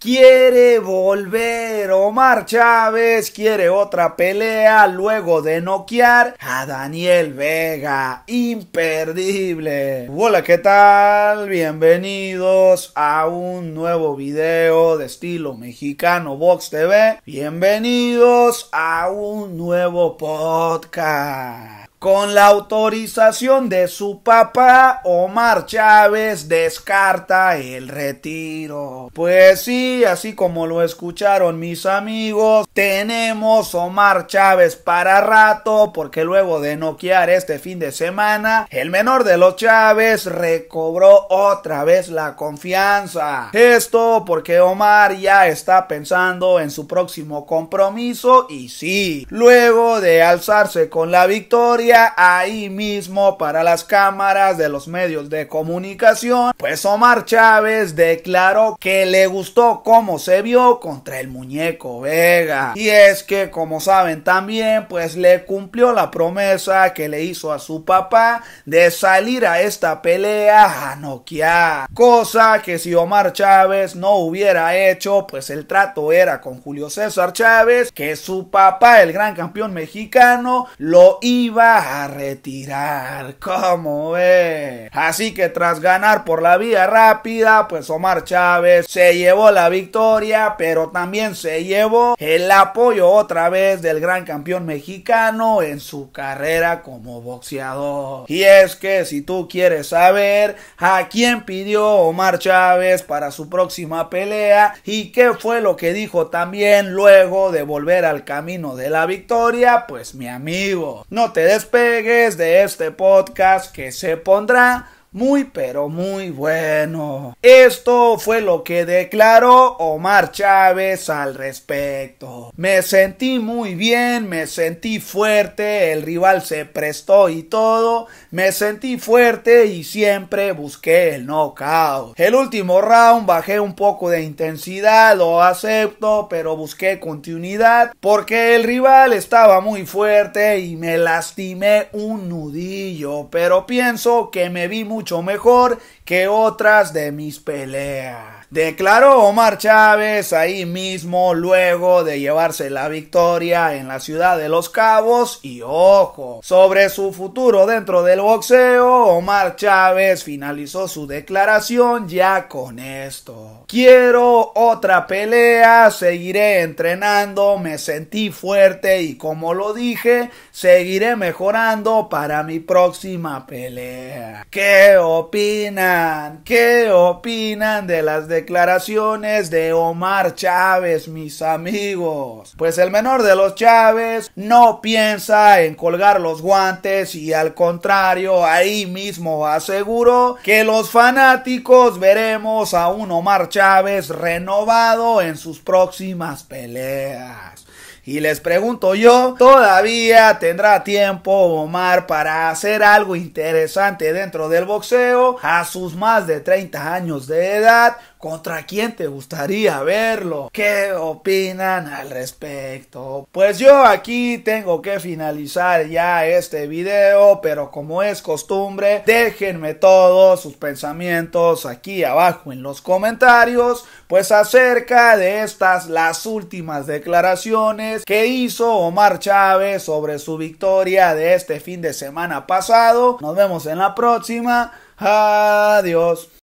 quiere volver. Omar Chávez quiere otra pelea luego de noquear a Daniel Vega. Imperdible. Hola, ¿qué tal? Bienvenidos a un nuevo video de estilo mexicano Box TV. Bienvenidos a un nuevo podcast. Con la autorización de su papá, Omar Chávez descarta el retiro. Pues sí, así como lo escucharon mis amigos, tenemos Omar Chávez para rato porque luego de noquear este fin de semana, el menor de los Chávez recobró otra vez la confianza. Esto porque Omar ya está pensando en su próximo compromiso y sí, luego de alzarse con la victoria, ahí mismo para las cámaras de los medios de comunicación, pues Omar Chávez declaró que le gustó cómo se vio contra el muñeco Vega. Y es que, como saben también, pues le cumplió la promesa que le hizo a su papá de salir a esta pelea a Nokia, Cosa que si Omar Chávez no hubiera hecho, pues el trato era con Julio César Chávez, que su papá, el gran campeón mexicano, lo iba a retirar. como ve? Así que tras ganar por la vía rápida, pues Omar Chávez se llevó la victoria, pero también se llevó el apoyo otra vez del gran campeón mexicano en su carrera como boxeador. Y es que si tú quieres saber a quién pidió Omar Chávez para su próxima pelea y qué fue lo que dijo también luego de volver al camino de la victoria, pues mi amigo, no te des despegues de este podcast que se pondrá muy pero muy bueno. Esto fue lo que declaró Omar Chávez al respecto. Me sentí muy bien, me sentí fuerte, el rival se prestó y todo, me sentí fuerte y siempre busqué el knockout. El último round bajé un poco de intensidad, lo acepto, pero busqué continuidad porque el rival estaba muy fuerte y me lastimé un nudillo, pero pienso que me vi muy mucho mejor que otras de mis peleas. Declaró Omar Chávez ahí mismo luego de llevarse la victoria en la ciudad de Los Cabos y ojo, sobre su futuro dentro del boxeo, Omar Chávez finalizó su declaración ya con esto. Quiero otra pelea, seguiré entrenando, me sentí fuerte y como lo dije, seguiré mejorando para mi próxima pelea. ¿Qué opinan? ¿Qué opinan de las declaraciones de Omar Chávez, mis amigos? Pues el menor de los Chávez no piensa en colgar los guantes y al contrario, ahí mismo aseguró que los fanáticos veremos a un Omar Chávez Chávez renovado en sus próximas peleas. Y les pregunto yo, ¿todavía tendrá tiempo Omar para hacer algo interesante dentro del boxeo a sus más de 30 años de edad? ¿Contra quién te gustaría verlo? ¿Qué opinan al respecto? Pues yo aquí tengo que finalizar ya este video, pero como es costumbre, déjenme todos sus pensamientos aquí abajo en los comentarios, pues acerca de estas las últimas declaraciones que hizo Omar Chávez sobre su victoria de este fin de semana pasado. Nos vemos en la próxima. Adiós.